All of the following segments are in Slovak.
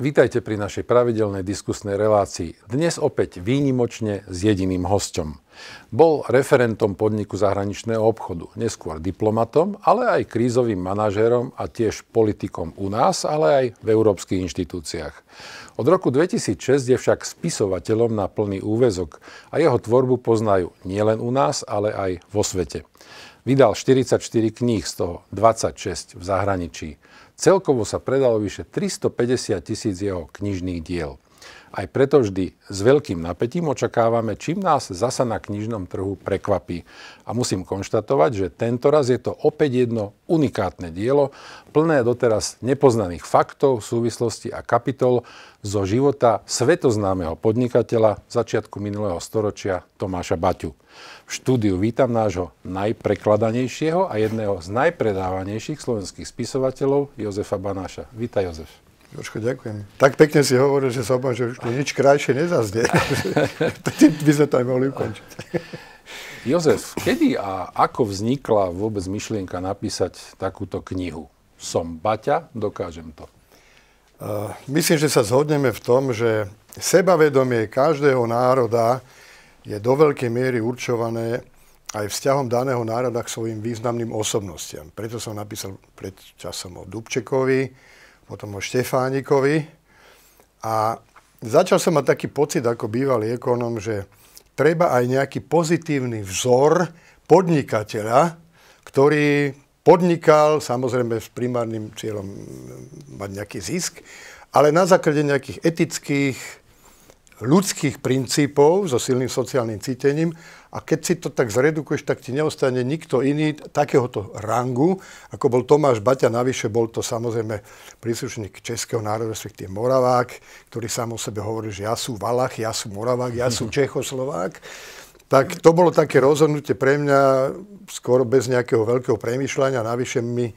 Vítajte pri našej pravidelnej diskusnej relácii. Dnes opäť výnimočne s jediným hostom. Bol referentom podniku zahraničného obchodu, neskôr diplomatom, ale aj krízovým manažérom a tiež politikom u nás, ale aj v európskych inštitúciách. Od roku 2006 je však spisovateľom na plný úvezok a jeho tvorbu poznajú nielen u nás, ale aj vo svete. Vydal 44 kníh, z toho 26 v zahraničí. Celkovo sa predalo vyše 350 tisíc jeho knižných diel. Aj preto vždy s veľkým napätím očakávame, čím nás zasa na knižnom trhu prekvapí. A musím konštatovať, že tento raz je to opäť jedno unikátne dielo, plné doteraz nepoznaných faktov, súvislosti a kapitol zo života svetoznámeho podnikateľa začiatku minulého storočia Tomáša Baťu. V štúdiu vítam nášho najprekladanejšieho a jedného z najpredávanejších slovenských spisovateľov Jozefa Banáša. Vítaj Jozef. Jožko, ďakujem. Tak pekne si hovoril, že sa obávam, že už nič krajšie nezaznie. by sme to aj mohli ukončiť. Jozef, kedy a ako vznikla vôbec myšlienka napísať takúto knihu? Som Baťa, dokážem to. Uh, myslím, že sa zhodneme v tom, že sebavedomie každého národa je do veľkej miery určované aj vzťahom daného národa k svojim významným osobnostiam. Preto som napísal pred časom o Dubčekovi, potom o Štefánikovi. A začal som mať taký pocit, ako bývalý ekonom, že treba aj nejaký pozitívny vzor podnikateľa, ktorý podnikal, samozrejme s primárnym cieľom mať nejaký zisk, ale na základe nejakých etických, ľudských princípov so silným sociálnym cítením a keď si to tak zredukuješ, tak ti neostane nikto iný takéhoto rangu, ako bol Tomáš Baťa, navyše bol to samozrejme príslušník Českého národa, respektíve Moravák, ktorý sám o sebe hovorí, že ja sú Valach, ja sú Moravák, ja sú Čechoslovák. Tak to bolo také rozhodnutie pre mňa skoro bez nejakého veľkého premyšľania. Navyše mi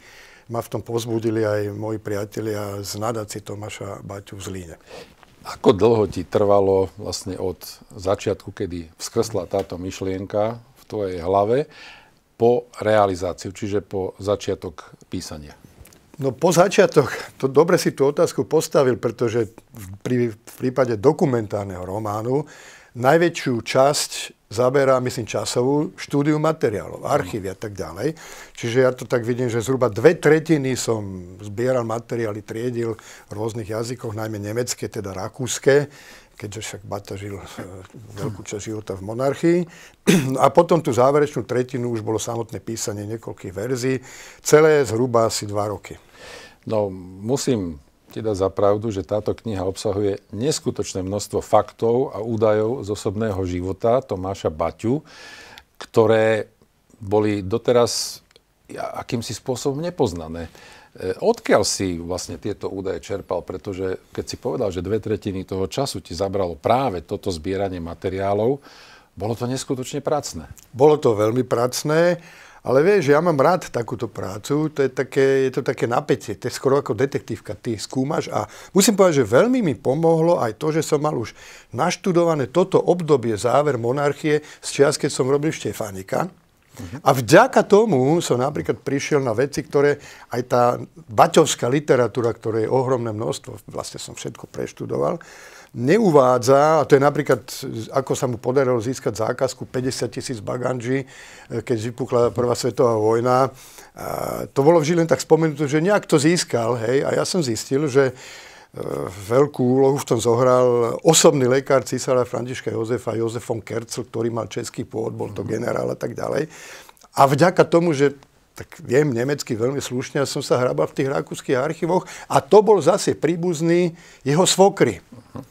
ma v tom pozbudili aj moji priatelia z nadácie Tomáša Baťu v Zlíne. Ako dlho ti trvalo vlastne od začiatku, kedy vzkresla táto myšlienka v tvojej hlave, po realizáciu, čiže po začiatok písania? No po začiatok, to dobre si tú otázku postavil, pretože v prípade dokumentárneho románu najväčšiu časť zaberá, myslím, časovú štúdiu materiálov, mhm. archívy a tak ďalej. Čiže ja to tak vidím, že zhruba dve tretiny som zbieral materiály, triedil v rôznych jazykoch, najmä nemecké, teda rakúske, keďže však Bata žil eh, veľkú mhm. časť života v monarchii. No a potom tú záverečnú tretinu už bolo samotné písanie niekoľkých verzií, celé zhruba asi dva roky. No, musím ti dá za pravdu, že táto kniha obsahuje neskutočné množstvo faktov a údajov z osobného života Tomáša Baťu, ktoré boli doteraz akýmsi spôsobom nepoznané. E, odkiaľ si vlastne tieto údaje čerpal? Pretože keď si povedal, že dve tretiny toho času ti zabralo práve toto zbieranie materiálov, bolo to neskutočne pracné. Bolo to veľmi pracné ale vieš, ja mám rád takúto prácu, to je, také, je to také napätie, to je skoro ako detektívka, ty skúmaš a musím povedať, že veľmi mi pomohlo aj to, že som mal už naštudované toto obdobie, záver monarchie z čias, keď som robil Štefánika. A vďaka tomu som napríklad prišiel na veci, ktoré aj tá baťovská literatúra, ktoré je ohromné množstvo, vlastne som všetko preštudoval, neuvádza, a to je napríklad, ako sa mu podarilo získať zákazku 50 tisíc baganží, eh, keď vypukla Prvá svetová vojna. A to bolo vždy len tak spomenuté, že nejak to získal, hej, a ja som zistil, že eh, veľkú úlohu v tom zohral osobný lekár císara Františka Jozefa, Jozef von Kercl, ktorý mal český pôvod, bol to mhm. generál a tak ďalej. A vďaka tomu, že tak viem nemecky veľmi slušne som sa hrabal v tých rakúskych archívoch a to bol zase príbuzný jeho svokry. Uh-huh.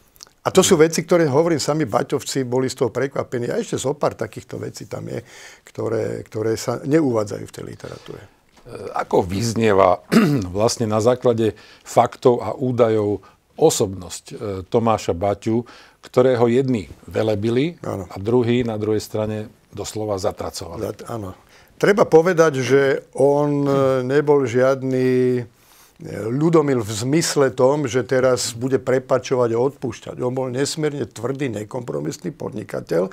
A to sú veci, ktoré, hovorím, sami Baťovci boli z toho prekvapení. A ešte zo pár takýchto vecí tam je, ktoré, ktoré sa neuvádzajú v tej literatúre. E, ako vyznieva vlastne na základe faktov a údajov osobnosť e, Tomáša Baťu, ktorého jedni velebili ano. a druhý na druhej strane doslova zatracovali. Áno. Treba povedať, že on e, nebol žiadny ľudomil v zmysle tom, že teraz bude prepačovať a odpúšťať. On bol nesmierne tvrdý, nekompromisný podnikateľ.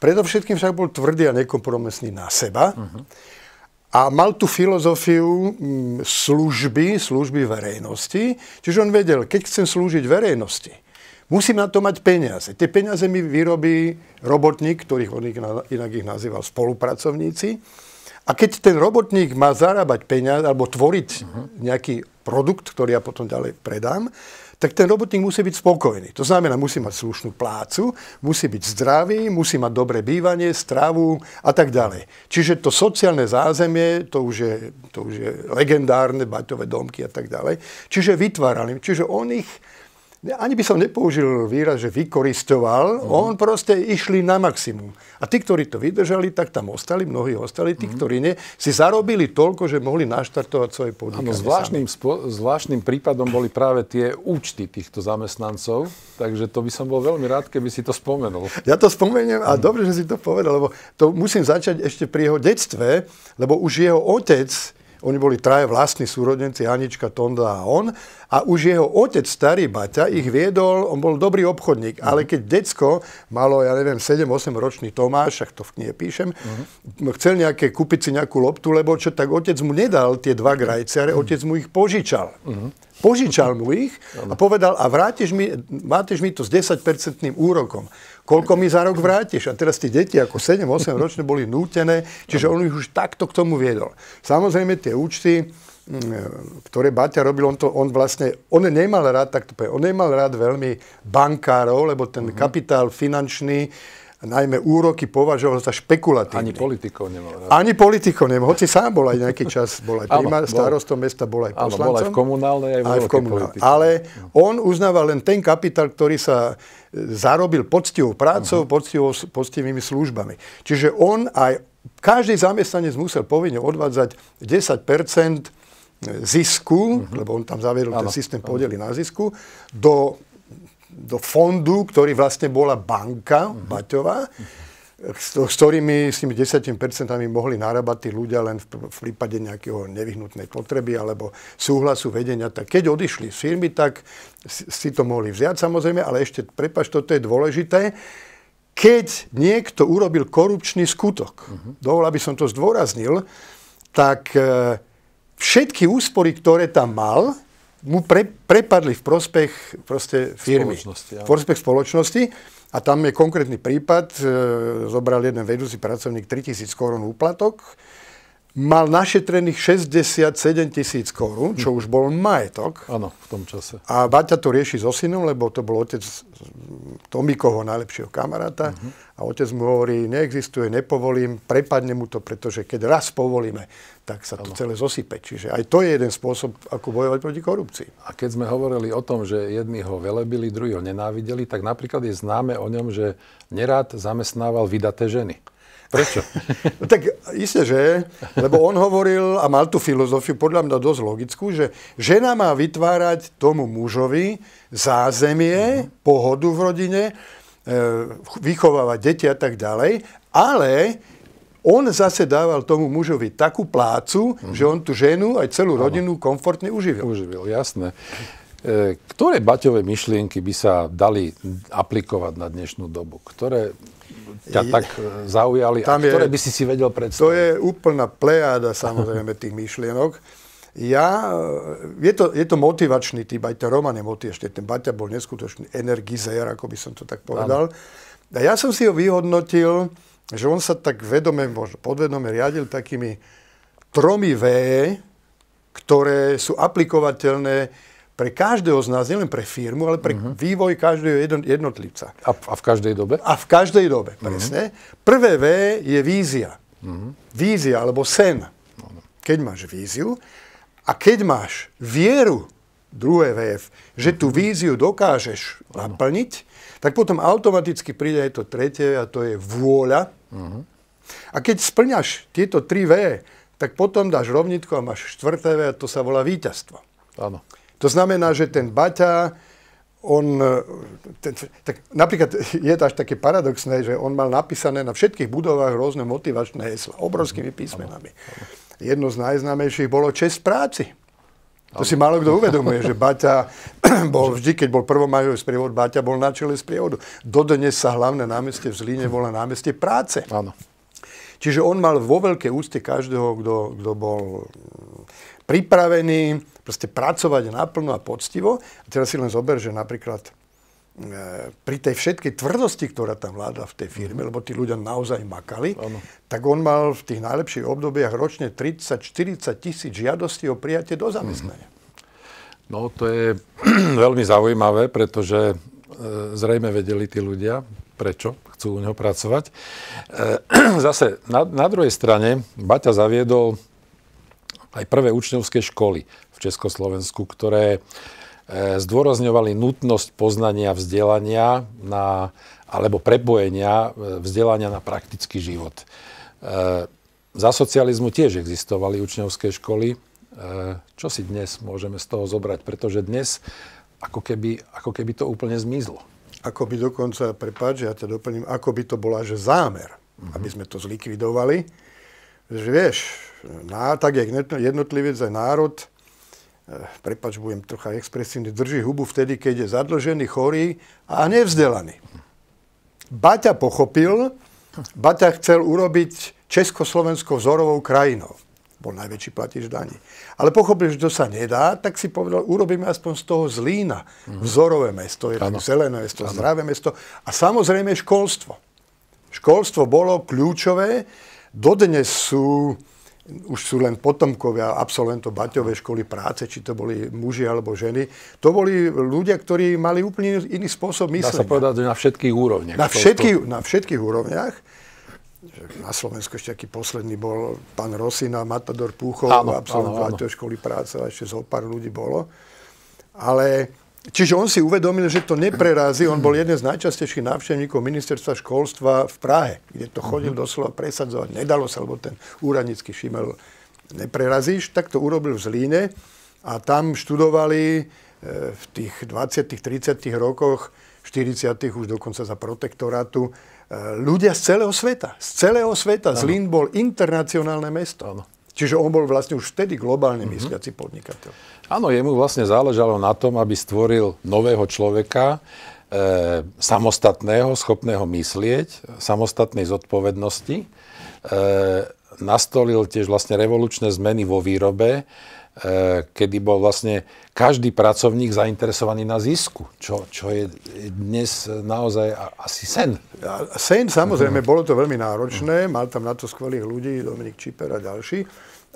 Predovšetkým však bol tvrdý a nekompromisný na seba. Uh-huh. A mal tú filozofiu mm, služby, služby verejnosti. Čiže on vedel, keď chcem slúžiť verejnosti, musím na to mať peniaze. Tie peniaze mi vyrobí robotník, ktorých on inak ich nazýval spolupracovníci. A keď ten robotník má zarábať peniaze alebo tvoriť uh-huh. nejaký produkt, ktorý ja potom ďalej predám, tak ten robotník musí byť spokojný. To znamená, musí mať slušnú plácu, musí byť zdravý, musí mať dobré bývanie, stravu a tak ďalej. Čiže to sociálne zázemie, to už je, to už je legendárne, baťové domky a tak ďalej. Čiže vytvárali, čiže on ich ani by som nepoužil výraz, že vykoristoval, mm. on proste išli na maximum. A tí, ktorí to vydržali, tak tam ostali, mnohí ostali, tí, mm. ktorí nie, si zarobili toľko, že mohli naštartovať svoje podnikanie. Áno, zvláštnym, spo, zvláštnym prípadom boli práve tie účty týchto zamestnancov, takže to by som bol veľmi rád, keby si to spomenul. Ja to spomeniem a mhm. dobre, že si to povedal, lebo to musím začať ešte pri jeho detstve, lebo už jeho otec oni boli traje vlastní súrodenci, Anička, Tonda a on. A už jeho otec, starý Baťa, ich viedol, on bol dobrý obchodník. Uh-huh. Ale keď decko malo, ja neviem, 7-8 ročný Tomáš, ak to v knihe píšem, uh-huh. chcel nejaké, kúpiť si nejakú loptu, lebo čo, tak otec mu nedal tie dva grajciare, uh-huh. otec mu ich požičal. Uh-huh. Požičal mu ich a povedal, a vrátiš mi, vrátiš mi to s 10-percentným úrokom koľko mi za rok vrátiš. A teraz tie deti ako 7-8 ročné boli nútené, čiže on ich už takto k tomu viedol. Samozrejme tie účty, mm, e, ktoré Baťa robil, on, to, on vlastne, on nemal rád, tak to poviem, on nemal rád veľmi bankárov, lebo ten mhm. kapitál finančný, najmä úroky považoval za špekulatívne. Ani politikov nemal rád. Ani politikov nemal, hoci sám bol aj nejaký čas, bol aj primár, starostom mesta, bol aj poslancom. Áno, bol aj v komunálnej, aj v, aj v komunálnej. Ale on uznával len ten kapitál, ktorý sa e, zarobil poctivou prácou, uh-huh. poctivou, poctivými službami. Čiže on aj, každý zamestnanec musel povinne odvádzať 10 e, zisku, uh-huh. lebo on tam zaviedol ten systém podeli na zisku, do do fondu, ktorý vlastne bola banka mm-hmm. Baťová, s, s ktorými s tými 10% mohli narábať tí ľudia len v, v prípade nejakého nevyhnutnej potreby alebo súhlasu vedenia. Tak keď odišli z firmy, tak si to mohli vziať samozrejme, ale ešte, prepač, toto je dôležité, keď niekto urobil korupčný skutok, uh-huh. dovol, aby som to zdôraznil, tak e, všetky úspory, ktoré tam mal, mu pre, prepadli v prospech proste firmy, v prospech spoločnosti. A tam je konkrétny prípad, e, zobral jeden vedúci pracovník 3000 korún úplatok, mal našetrených 67 tisíc korún, čo už bol majetok. Áno, v tom čase. A Baťa to rieši so synom, lebo to bol otec Tomikoho, najlepšieho kamaráta. Uh-huh. A otec mu hovorí, neexistuje, nepovolím, prepadne mu to, pretože keď raz povolíme, tak sa to ano. celé zosype. Čiže aj to je jeden spôsob, ako bojovať proti korupcii. A keď sme hovorili o tom, že jedni ho velebili, druhý ho nenávideli, tak napríklad je známe o ňom, že nerád zamestnával vydaté ženy. Prečo? No, tak isté, že? Lebo on hovoril a mal tú filozofiu, podľa mňa dosť logickú, že žena má vytvárať tomu mužovi zázemie, mm-hmm. pohodu v rodine, e, vychovávať deti a tak ďalej, ale on zase dával tomu mužovi takú plácu, mm-hmm. že on tú ženu aj celú rodinu komfortne uživil. Uživil, jasné. E, ktoré Baťové myšlienky by sa dali aplikovať na dnešnú dobu? Ktoré ťa tak e, zaujali tam a ktoré je, by si si vedel predstaviť? To je úplná plejáda samozrejme tých myšlienok. Ja, e, je to, je to motivačný typ, aj ten Roman je motiv, ešte ten Baťa bol neskutočný energizér, ako by som to tak povedal. A ja som si ho vyhodnotil, že on sa tak vedome, možno podvedome riadil takými tromi V, ktoré sú aplikovateľné pre každého z nás, nielen pre firmu, ale pre uh-huh. vývoj každého jednotlivca. A, a v každej dobe? A v každej dobe, Uh-huh. Prvé V je vízia. Uh-huh. Vízia alebo sen. Uh-huh. Keď máš víziu a keď máš vieru, druhé V, že tú víziu dokážeš uh-huh. naplniť, tak potom automaticky príde aj to tretie a to je vôľa. Uh-huh. A keď splňaš tieto tri V, tak potom dáš rovnitku a máš štvrté V a to sa volá víťazstvo. Áno. Uh-huh. To znamená, že ten Baťa, on, e, ten, tak napríklad je to až také paradoxné, že on mal napísané na všetkých budovách rôzne motivačné hesla, obrovskými písmenami. Jedno z najznámejších bolo Čest práci. To si málo kto uvedomuje, že Baťa bol vždy, keď bol prvomajový sprievod, Baťa bol na čele sprievodu. Dodnes sa hlavné námestie v Zlíne volá námestie práce. Áno. Čiže on mal vo veľké úste každého, kto, kto bol pripravení proste pracovať naplno a poctivo. A teraz si len zober, že napríklad e, pri tej všetkej tvrdosti, ktorá tam vláda v tej mhm. firme, lebo tí ľudia naozaj makali, ano. tak on mal v tých najlepších obdobiach ročne 30-40 tisíc žiadostí o prijatie do zamestnania. Mhm. No to je veľmi zaujímavé, pretože e, zrejme vedeli tí ľudia, prečo chcú u neho pracovať. E, zase na, na druhej strane Baťa zaviedol aj prvé učňovské školy v Československu, ktoré e, zdôrazňovali nutnosť poznania vzdelania na, alebo prepojenia e, vzdelania na praktický život. E, za socializmu tiež existovali učňovské školy. Čo si dnes môžeme z toho zobrať? Pretože dnes ako keby, ako keby to úplne zmizlo. Ako by dokonca, prepáč, ja ťa doplním, ako by to bola, že zámer, mm-hmm. aby sme to zlikvidovali. Že vieš, ná, no tak jak jednotlivec aj národ, eh, prepač, budem trocha expresívny, drží hubu vtedy, keď je zadlžený, chorý a nevzdelaný. Baťa pochopil, Baťa chcel urobiť Československo vzorovou krajinou. Bol najväčší platič daní. Ale pochopil, že to sa nedá, tak si povedal, urobíme aspoň z toho Zlína vzorové mesto, je to zelené mesto, ano. zdravé mesto a samozrejme školstvo. Školstvo bolo kľúčové. Dodnes sú už sú len potomkovia absolventov Baťovej školy práce, či to boli muži alebo ženy. To boli ľudia, ktorí mali úplne iný spôsob myslenia. Dá sa povedať, že na všetkých úrovniach. Na, všetky, to... na všetkých úrovniach. Na Slovensku ešte aký posledný bol pán Rosina, Matador Púchov, áno, absolvent áno, školy práce, a ešte zo pár ľudí bolo. Ale Čiže on si uvedomil, že to neprerazí. On bol jeden z najčastejších návštevníkov ministerstva školstva v Prahe, kde to chodil mhm. doslova presadzovať. Nedalo sa, lebo ten úradnícky šimel neprerazíš. Tak to urobil v Zlíne a tam študovali e, v tých 20 30 rokoch, 40 už dokonca za protektorátu, e, ľudia z celého sveta. Z celého sveta. Zlín bol internacionálne mesto. Čiže on bol vlastne už vtedy globálne mysliaci mhm. podnikateľ. Áno, jemu vlastne záležalo na tom, aby stvoril nového človeka, e, samostatného, schopného myslieť, samostatnej zodpovednosti. E, nastolil tiež vlastne revolučné zmeny vo výrobe, E, kedy bol vlastne každý pracovník zainteresovaný na zisku, čo, čo je dnes naozaj asi sen. Sen, samozrejme, mhm. bolo to veľmi náročné, mal tam na to skvelých ľudí, Dominik Čiper a ďalší,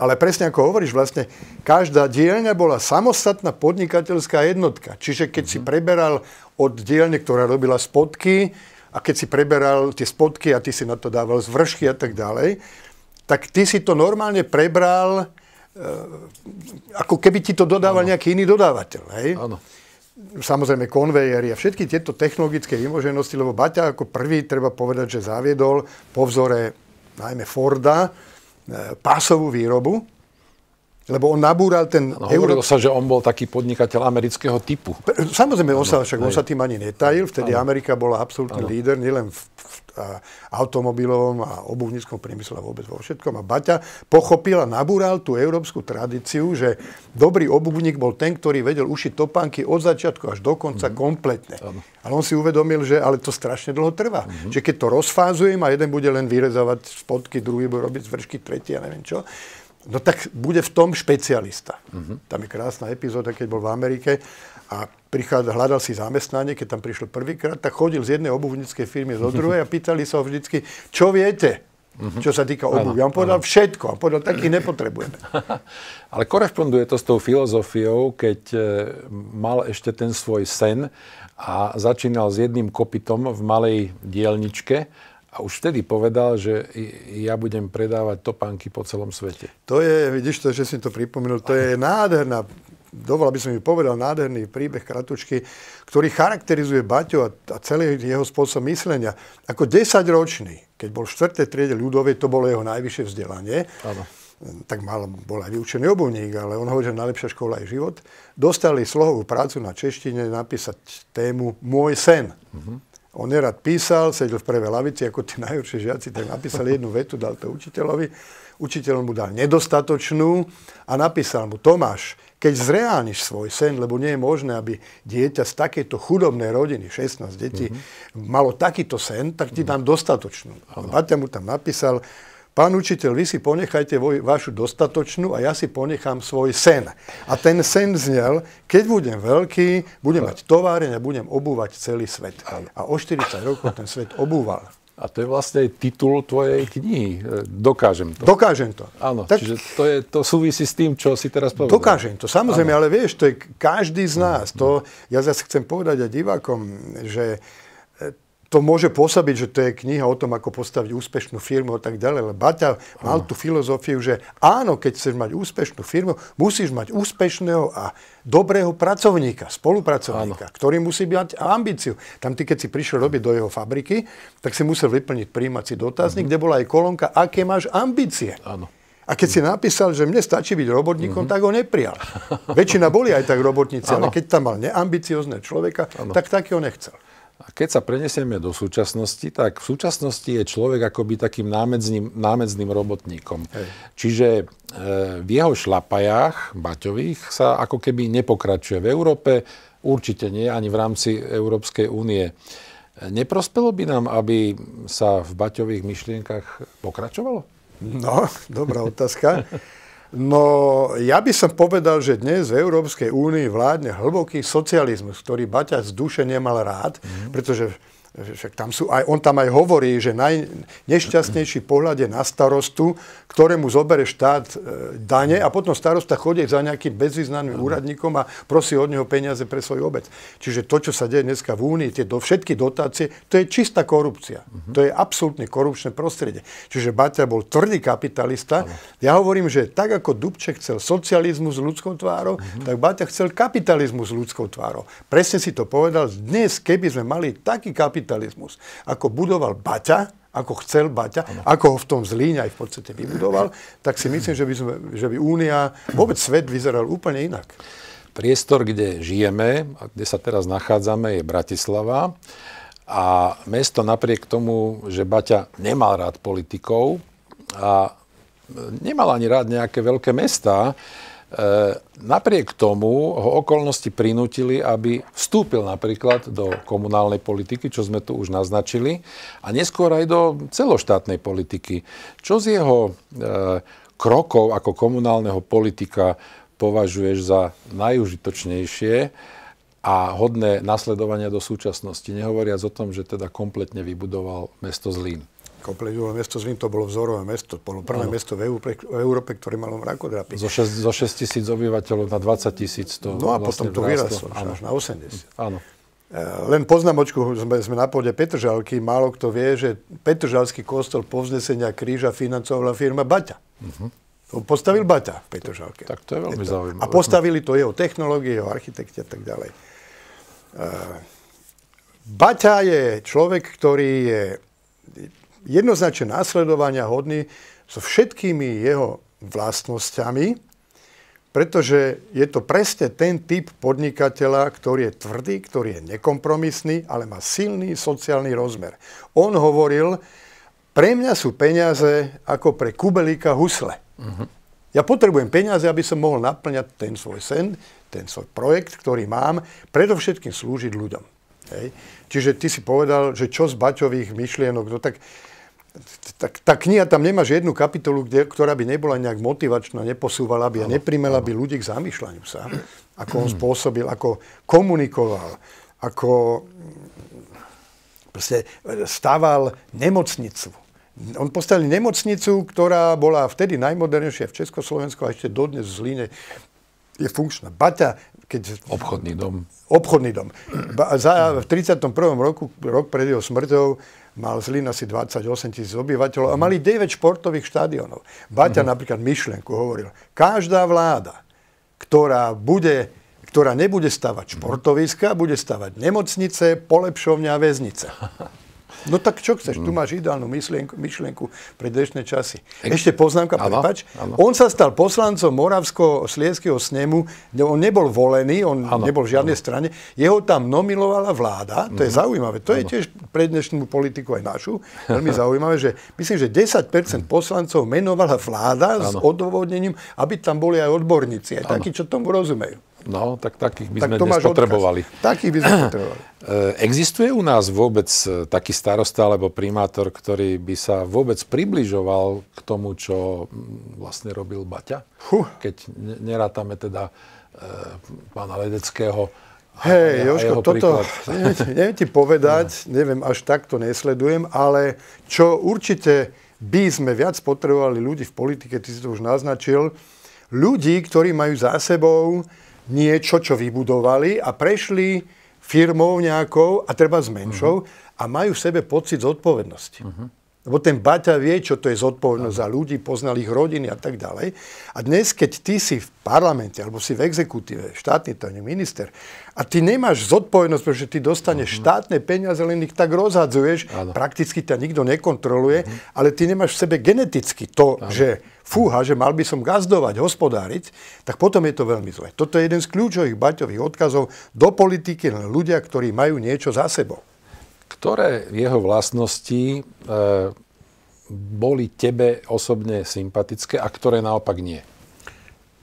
ale presne ako hovoríš, vlastne každá dielňa bola samostatná podnikateľská jednotka. Čiže keď si mhm. preberal od dielne, ktorá robila spotky, a keď si preberal tie spotky a ty si na to dával zvršky a tak ďalej, tak ty si to normálne prebral E, ako keby ti to dodával ano. nejaký iný dodávateľ. Hej? samozrejme konvejery a všetky tieto technologické vymoženosti, lebo Baťa ako prvý, treba povedať, že zaviedol po vzore najmä Forda e, pásovú výrobu, lebo on nabúral ten... Ano, Euro... Euró... sa, že on bol taký podnikateľ amerického typu. Samozrejme, on ano, sa, no, však on sa tým ani netajil. Vtedy ano. Amerika bola absolútny ano. líder, nielen v, v a automobilovom a obuvníckom priemysle vôbec vo všetkom. A Baťa pochopil a nabúral tú európsku tradíciu, že dobrý obuvník bol ten, ktorý vedel ušiť topánky od začiatku až do konca mm. kompletne. Ano. Ale on si uvedomil, že ale to strašne dlho trvá. Mm. hmm Že keď to rozfázujem a jeden bude len vyrezávať spodky, druhý bude robiť zvršky, tretí a neviem čo, No tak bude v tom špecialista. Uh-huh. Tam je krásna epizóda, keď bol v Amerike a prichádza, hľadal si zamestnanie, keď tam prišiel prvýkrát, tak chodil z jednej obuvníckej firmy do druhej a pýtali sa ho vždycky, čo viete? uh-huh. čo sa týka obuvy. Ja on povedal ano. všetko. On povedal, takých nepotrebujeme. Ale korešponduje to s tou filozofiou, keď e, mal ešte ten svoj sen a začínal s jedným kopytom v malej dielničke a už vtedy povedal, že ja budem predávať topánky po celom svete. To je, vidíš to, že si to pripomenul, to je nádherná, dovol, by som ju povedal, nádherný príbeh Kratučky, ktorý charakterizuje Baťo a, a celý jeho spôsob myslenia. Ako 10-ročný, keď bol v 4. triede ľudovej, to bolo jeho najvyššie vzdelanie. Áno tak mal, bol aj vyučený obuvník, ale on hovorí, že najlepšia škola je život, dostali slohovú prácu na češtine napísať tému Môj sen. Mm-hmm. On nerad písal, sedel v prvej lavici, ako tí najhoršie žiaci, tak napísal jednu vetu, dal to učiteľovi. Učiteľ mu dal nedostatočnú a napísal mu, Tomáš, keď zreálniš svoj sen, lebo nie je možné, aby dieťa z takejto chudobnej rodiny, 16 detí, mm-hmm. malo takýto sen, tak ti mhm. dám dostatočnú. Baťa mu tam napísal, Pán učiteľ, vy si ponechajte voj, vašu dostatočnú a ja si ponechám svoj sen. A ten sen znel, keď budem veľký, budem mať továreň a budem obúvať celý svet. A o 40 rokov ten svet obúval. A to je vlastne titul tvojej knihy. Dokážem to. Dokážem to. Áno, tak... čiže to, je, to súvisí s tým, čo si teraz povedal. Dokážem to, samozrejme, ano. ale vieš, to je každý z nás. To, ja zase chcem povedať aj divákom, že to môže pôsobiť, že to je kniha o tom, ako postaviť úspešnú firmu a tak ďalej, ale Baťa mal tú filozofiu, že áno, keď chceš mať úspešnú firmu, musíš mať úspešného a dobrého pracovníka, spolupracovníka, áno. ktorý musí mať ambíciu. Tam ty, keď si prišiel robiť do jeho fabriky, tak si musel vyplniť príjímací dotazník, mhm. kde bola aj kolónka, aké máš ambície. Áno. A keď si napísal, že mne stačí byť robotníkom, mm-hmm. tak ho neprijal. Väčšina boli aj tak robotníci, ale keď tam mal neambiciozne človeka, ano. tak takého nechcel. A keď sa prenesieme do súčasnosti, tak v súčasnosti je človek akoby takým námedzným, námedzným robotníkom. Hej. Čiže e, v jeho šlapajách baťových sa ako keby nepokračuje. V Európe určite nie, ani v rámci Európskej únie. Neprospelo by nám, aby sa v baťových myšlienkach pokračovalo? No, dobrá otázka. No, ja by som povedal, že dnes v Európskej únii vládne hlboký socializmus, ktorý Baťa z duše nemal rád, mm. pretože však tam sú, aj, on tam aj hovorí, že najnešťastnejší pohľad je na starostu, ktorému zobere štát e, dane a potom starosta chodí za nejakým bezvýznamným úradníkom a prosí od neho peniaze pre svoj obec. Čiže to, čo sa deje dneska v Únii, tie do, všetky dotácie, to je čistá korupcia. Uh-huh. To je absolútne korupčné prostredie. Čiže Baťa bol tvrdý kapitalista. Uh-huh. Ja hovorím, že tak ako Dubček chcel socializmus s ľudskou tvárou, uh-huh. tak Baťa chcel kapitalizmus s ľudskou tvárou. Presne si to povedal. Dnes, keby sme mali taký kapitalizmus, kapitalizmus. Ako budoval Baťa, ako chcel Baťa, ano. ako ho v tom zlíň aj v podstate vybudoval, tak si myslím, že by, sme, že by Únia, vôbec svet vyzeral úplne inak. Priestor, kde žijeme a kde sa teraz nachádzame, je Bratislava. A mesto napriek tomu, že Baťa nemal rád politikov a nemal ani rád nejaké veľké mesta, E, napriek tomu ho okolnosti prinútili, aby vstúpil napríklad do komunálnej politiky, čo sme tu už naznačili, a neskôr aj do celoštátnej politiky. Čo z jeho e, krokov ako komunálneho politika považuješ za najužitočnejšie a hodné nasledovania do súčasnosti, nehovoriac o tom, že teda kompletne vybudoval mesto Zlín? Komplet mesto Zlín, to bolo vzorové mesto. Bolo prvé ano. mesto v, EU, v Európe, ktoré malo mrakodrapy. Zo 6, zo 6 tisíc obyvateľov na 20 tisíc to No a vlastne potom to vyrastlo až na 80. Áno. E, len poznámočku, sme, sme na pôde Petržalky, málo kto vie, že Petržalský kostol povznesenia kríža financovala firma Baťa. Uh-huh. To postavil Baťa v Petržalke. Tak to je veľmi je to. zaujímavé. A postavili to jeho technológie, jeho architekte a tak ďalej. Uh, Baťa je človek, ktorý je jednoznačne následovania hodný so všetkými jeho vlastnosťami, pretože je to presne ten typ podnikateľa, ktorý je tvrdý, ktorý je nekompromisný, ale má silný sociálny rozmer. On hovoril, pre mňa sú peniaze ako pre Kubelíka husle. Uh-huh. Ja potrebujem peniaze, aby som mohol naplňať ten svoj sen, ten svoj projekt, ktorý mám, predovšetkým slúžiť ľuďom. Hej. Čiže ty si povedal, že čo z Baťových myšlienok, no tak tak tá kniha, tam nemá jednu kapitolu, kde, ktorá by nebola nejak motivačná, neposúvala by a neprimela by ľudí k zamýšľaniu sa. Ako on spôsobil, ako komunikoval, ako proste staval nemocnicu. On postavil nemocnicu, ktorá bola vtedy najmodernejšia v Československu a ešte dodnes v Zlíne je funkčná. Baťa keď... Obchodný dom. Obchodný dom. Za, v 31. roku, rok pred jeho smrťou, mal Zlín asi 28 tisíc obyvateľov a mali 9 športových štadionov. Baťa uh-huh. napríklad myšlenku hovoril, každá vláda, ktorá bude ktorá nebude stavať športoviska, bude stavať nemocnice, polepšovňa a väznice. No tak čo chceš, tu mm. máš ideálnu myšlienku, myšlienku pre dnešné časy. Ešte poznámka, ano, prepač. Ano. On sa stal poslancom Moravsko-Slieského snemu, on nebol volený, on ano, nebol v žiadnej ano. strane, jeho tam nominovala vláda, to je mhm. zaujímavé, to ano. je tiež pre dnešnú politiku aj našu, veľmi zaujímavé, že myslím, že 10% mhm. poslancov menovala vláda ano. s odôvodnením, aby tam boli aj odborníci, aj ano. takí, čo tomu rozumejú. No, tak takých by tak sme dnes potrebovali. Odkaz. Takých by sme potrebovali. Eh, existuje u nás vôbec eh, taký starosta alebo primátor, ktorý by sa vôbec približoval k tomu, čo mm, vlastne robil Baťa? Huh. Keď nerátame teda e, pána Ledeckého Hej, Jožko, toto neviem, neviem ti povedať, no. neviem, až tak to nesledujem, ale čo určite by sme viac potrebovali ľudí v politike, ty si to už naznačil, ľudí, ktorí majú za sebou niečo, čo vybudovali a prešli firmou nejakou a treba s menšou uh-huh. a majú v sebe pocit zodpovednosti. Uh-huh. Lebo ten Baťa vie, čo to je zodpovednosť za ľudí, poznal ich rodiny a tak ďalej. A dnes, keď ty si v parlamente, alebo si v exekutíve, štátny to nie minister, a ty nemáš zodpovednosť, pretože ty dostaneš uh-huh. štátne peniaze, len ich tak rozhadzuješ, ano. prakticky ťa nikto nekontroluje, uh-huh. ale ty nemáš v sebe geneticky to, ano. že fúha, že mal by som gazdovať, hospodáriť, tak potom je to veľmi zle. Toto je jeden z kľúčových baťových odkazov do politiky len ľudia, ktorí majú niečo za sebou. Ktoré jeho vlastnosti e, boli tebe osobne sympatické a ktoré naopak nie?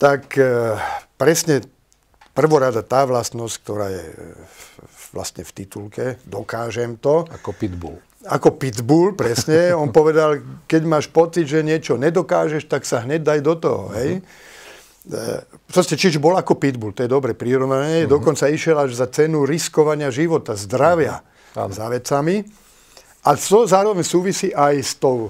Tak e, presne prvorada tá vlastnosť, ktorá je v, vlastne v titulke, dokážem to. Ako pitbull ako pitbull, presne, on povedal, keď máš pocit, že niečo nedokážeš, tak sa hneď daj do toho, hej. Uh-huh. Proste, čiže bol ako pitbull, to je dobre prirovnanie, uh-huh. Mhm. dokonca išiel až za cenu riskovania života, zdravia uh-huh. za vecami. A to zároveň súvisí aj s tou,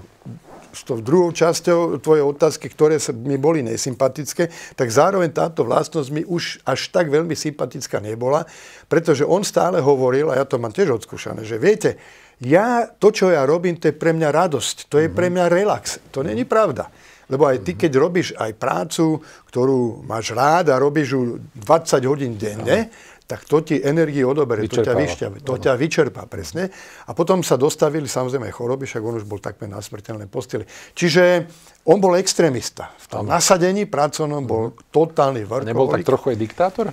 s tou druhou časťou tvojej otázky, ktoré sa, mi boli nesympatické, tak zároveň táto vlastnosť mi už až tak veľmi sympatická nebola, pretože on stále hovoril, a ja to mám tiež odskúšané, že viete, ja, to, čo ja robím, to je pre mňa radosť, to je pre mhm. mňa relax. To mhm. není pravda. Lebo aj ty, mhm. keď robíš aj prácu, ktorú máš rád a robíš ju 20 hodín denne, tak to ti energii odoberie, to ťa, vyšťa, to ťa vyčerpá, presne. A potom sa dostavili samozrejme choroby, však on už bol takmer na smrteľnej posteli. Čiže on bol extrémista. V tom ano. nasadení pracovnom bol totálny vrcholik. Nebol tak trochu aj diktátor?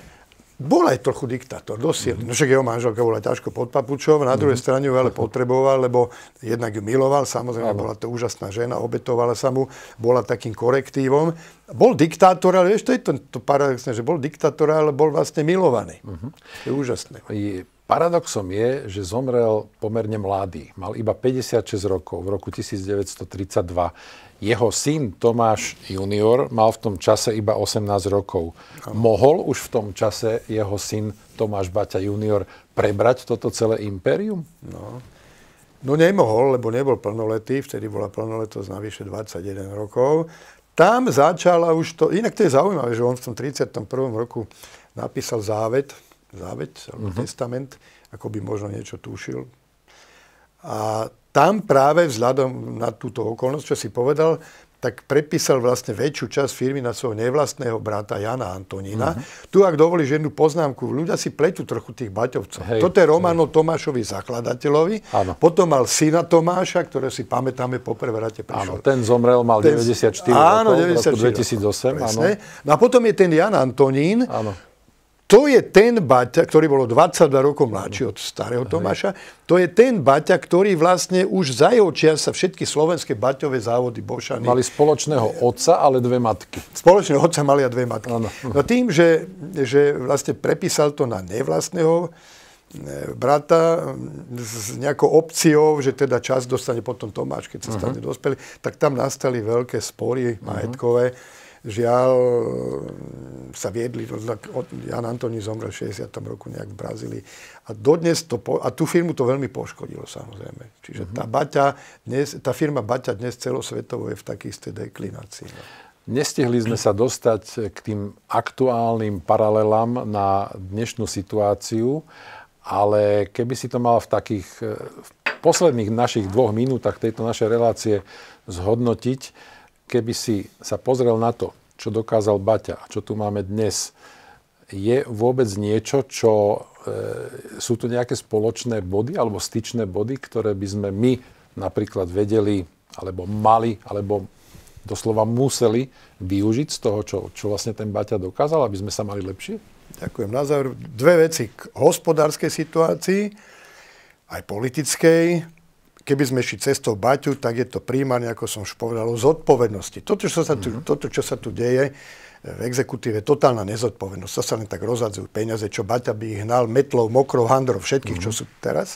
bol aj trochu diktátor, dosť No však jeho manželka bola ťažko pod papučov, na druhej mhm. strane ju ale potreboval, lebo jednak ju miloval, samozrejme bola to úžasná žena, obetovala sa mu, bola takým korektívom. Bol diktátor, ale vieš, to je to, to paradoxné, že bol diktátor, ale bol vlastne milovaný. Uh-huh. To je úžasné. Paradoxom je, že zomrel pomerne mladý. Mal iba 56 rokov v roku 1932. Jeho syn Tomáš junior mal v tom čase iba 18 rokov. Mohol už v tom čase jeho syn Tomáš Baťa junior prebrať toto celé impérium? No. no nemohol, lebo nebol plnoletý, vtedy bola plnoletosť navyše 21 rokov. Tam začala už to, inak to je zaujímavé, že on v tom 31. roku napísal závet záveď alebo uh-huh. testament, ako by možno niečo tušil. A tam práve vzhľadom na túto okolnosť, čo si povedal, tak prepísal vlastne väčšiu časť firmy na svojho nevlastného brata Jana Antonína. Uh-huh. Tu, ak dovolíš jednu poznámku, ľudia si pleťú trochu tých Baťovcov. Hej, Toto je Romano hej. Tomášovi zakladateľovi. Áno. Potom mal syna Tomáša, ktoré si pamätáme po prevrate prišiel. Áno, ten zomrel, mal ten... 94 áno, rokov, 94 2008. Áno. No a potom je ten Jan Antonín, áno. To je ten Baťa, ktorý bolo 22 rokov mladší od starého Tomáša, to je ten Baťa, ktorý vlastne už za jeho čias sa všetky slovenské Baťové závody Bošany... Mali spoločného otca, ale dve matky. Spoločného otca mali a dve matky. Ano. No tým, že, že vlastne prepísal to na nevlastného e, brata s nejakou opciou, že teda čas dostane potom Tomáš, keď sa mhm. stane uh-huh. dospelý, tak tam nastali veľké spory uh-huh. majetkové Žiaľ, mm, sa viedli, Jan Antoni zomrel v 60. roku nejak v Brazílii. A dodnes to, po, a tú firmu to veľmi poškodilo samozrejme. Čiže mhm. tá, Baťa dnes, tá firma Baťa dnes celosvetovo je v takej istej deklinácii. No. Nestihli sme sa dostať k tým aktuálnym paralelám na dnešnú situáciu, ale keby si to mal v takých v posledných našich dvoch minútach tejto našej relácie zhodnotiť, keby si sa pozrel na to, čo dokázal Baťa a čo tu máme dnes, je vôbec niečo, čo e, sú tu nejaké spoločné body alebo styčné body, ktoré by sme my napríklad vedeli alebo mali, alebo doslova museli využiť z toho, čo, čo vlastne ten Baťa dokázal, aby sme sa mali lepšie? Ďakujem. Na záver dve veci k hospodárskej situácii, aj politickej keby sme šli cestou Baťu, tak je to primárne, ako som už povedal, o zodpovednosti. Toto, čo sa tu, mm-hmm. toto, čo sa tu deje, e, v exekutíve totálna nezodpovednosť. Sa sa len tak rozhádzajú peniaze, čo Baťa by ich hnal metlou, mokrou, handrov, všetkých, mm-hmm. čo mhm. sú teraz.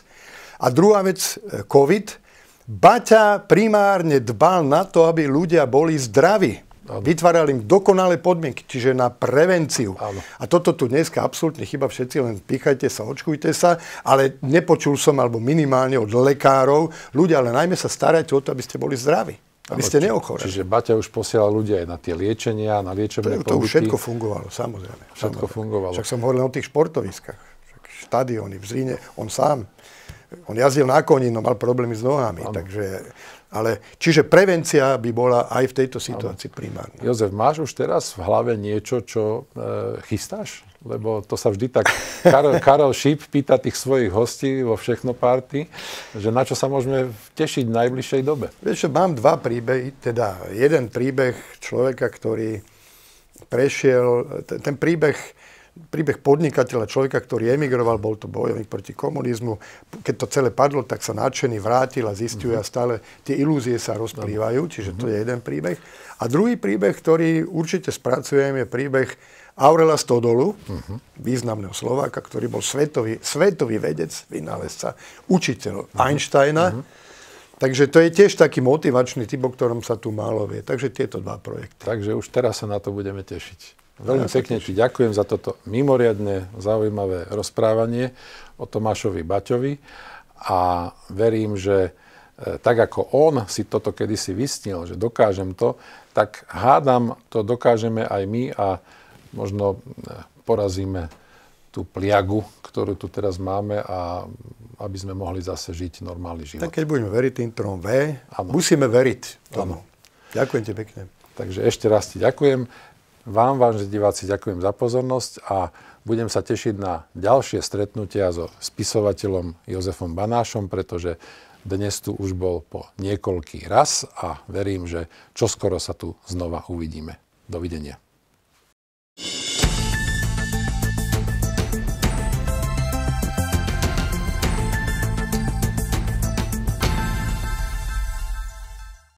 A druhá vec, e, COVID. Baťa primárne dbal na to, aby ľudia boli zdraví. Vytvárali im dokonalé podmienky, čiže na prevenciu. Áno. A toto tu dneska absolútne chyba, všetci len pýchajte sa, očkujte sa, ale nepočul som, alebo minimálne od lekárov, ľudia, ale najmä sa starajte o to, aby ste boli zdraví. Aby ste neochoreli. Čiže Baťa už posiela ľudia aj na tie liečenia, na liečebné to, to už všetko fungovalo, samozrejme. Všetko samozrejme. fungovalo. Však som hovoril o tých športoviskách. Však štadióny v Zríne, on sám. On jazdil na koni, no mal problémy s nohami. Ano. Takže ale, čiže prevencia by bola aj v tejto situácii Ale. primárna. Jozef, máš už teraz v hlave niečo, čo e, chystáš? Lebo to sa vždy tak... Karel, Karel Šíp pýta tých svojich hostí vo Všechno Party, že na čo sa môžeme tešiť v najbližšej dobe. Vieš, mám dva príbehy, teda jeden príbeh človeka, ktorý prešiel... Ten príbeh príbeh podnikateľa, človeka, ktorý emigroval, bol to bojovník proti komunizmu. Keď to celé padlo, tak sa nadšený vrátil a zistuje uh-huh. Mhm. a stále tie ilúzie sa rozplývajú, čiže to mhm. je jeden príbeh. A druhý príbeh, ktorý určite spracujem, je príbeh Aurela Stodolu, uh-huh. významného Slováka, ktorý bol svetový, svetový vedec, vynálezca, učiteľ uh-huh. Einsteina. Uh-huh. Takže to je tiež taký motivačný typ, o ktorom sa tu málo vie. Takže tieto dva projekty. Takže už teraz sa na to budeme tešiť. Veľmi ja pekne ti ďakujem za toto mimoriadne zaujímavé rozprávanie o Tomášovi Baťovi a verím, že e, tak ako on si toto kedysi vysnil, že dokážem to, tak hádam, to dokážeme aj my a možno e, porazíme tú pliagu, ktorú tu teraz máme a aby sme mohli zase žiť normálny život. Tak keď budeme veriť tým trom V, ano. musíme veriť tomu. Ano. Ďakujem ti pekne. Takže ešte raz ti ďakujem. Vám, vážení diváci, ďakujem za pozornosť a budem sa tešiť na ďalšie stretnutia so spisovateľom Jozefom Banášom, pretože dnes tu už bol po niekoľký raz a verím, že čoskoro sa tu znova uvidíme. Dovidenia.